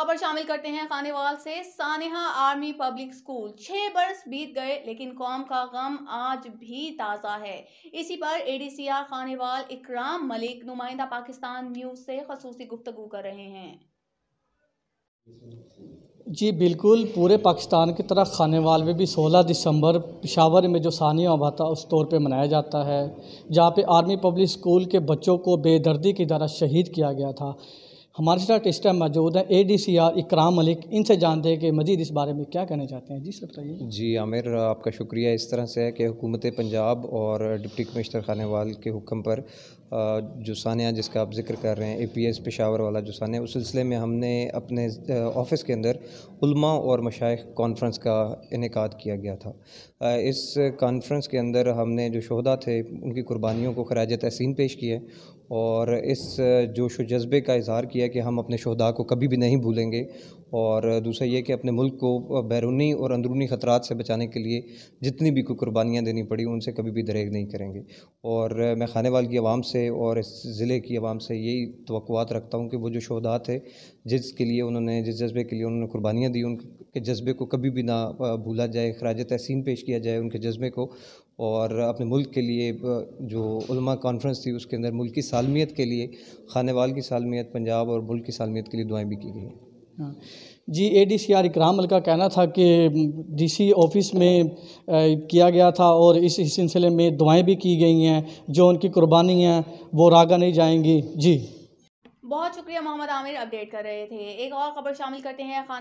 खबर शामिल करते हैं खानेवाल से सानेहा आर्मी पब्लिक स्कूल छह बरस बीत गए लेकिन कौम का गम आज भी ताज़ा है इसी पर एडीसीआर खानेवाल इकराम मलिक नुमाइंदा पाकिस्तान न्यूज़ से खसूसी गुफ्तु कर रहे हैं जी बिल्कुल पूरे पाकिस्तान की तरह खानेवाल में भी 16 दिसंबर पिशावर में जो सानिया था उस तौर पे मनाया जाता है जहाँ पे आर्मी पब्लिक स्कूल के बच्चों को बेदर्दी की तरह शहीद किया गया था हमारे साथ इस टाइम मौजूद है ए डी सी आर इकराम मलिक इनसे जानते हैं कि मजीद इस बारे में क्या कहना चाहते हैं जी सर बताइए जी आमिर आपका शुक्रिया इस तरह से है कि हुकूमत पंजाब और डिप्टी कमिश्नर वाल के हुक्म पर जो सानिया जिसका आप जिक्र कर रहे हैं ए पी एस पेशावर वाला जो सानिया उस सिलसिले में हमने अपने ऑफिस के अंदर उलमा और मशाइ कॉन्फ्रेंस का इनका किया गया था इस कॉन्फ्रेंस के अंदर हमने जो शहदा थे उनकी कुर्बानियों को खराज तहसीन पेश किए और इस जोश व जज्बे का इजहार किया किया कि हम अपने शहदा को कभी भी नहीं भूलेंगे और दूसरा ये कि अपने मुल्क को बैरूनी और अंदरूनी ख़तरा से बचाने के लिए जितनी भी कोई कुर्बानियाँ देनी पड़ी उनसे कभी भी दरेग नहीं करेंगे और मैं खाने वाल की आवाम से और इस ज़िले की आवाम से यही तो रखता हूँ कि वो जो शहदा थे जिसके लिए उन्होंने जिस जज्बे के लिए उन्होंने कुर्बानियाँ दी उनके जज्बे को कभी भी ना भूला जाए अखराज तहसीन पेश किया जाए उनके जज्बे को और अपने मुल्क के लिए जो उलमा कॉन्फ्रेंस थी उसके अंदर मुल्क की सालमियत के लिए वाल की सालमियत पंजाब और मुल्क की सालमियत के लिए दुआएं भी की गई हैं हाँ। जी ए डी सी आर इकराम अल का कहना था कि डी सी ऑफिस में किया गया था और इस सिलसिले में दुआएं भी की गई हैं जो उनकी कुर्बानी हैं वो रागा नहीं जाएंगी जी बहुत शुक्रिया मोहम्मद आमिर अपडेट कर रहे थे एक और खबर शामिल करते हैं खान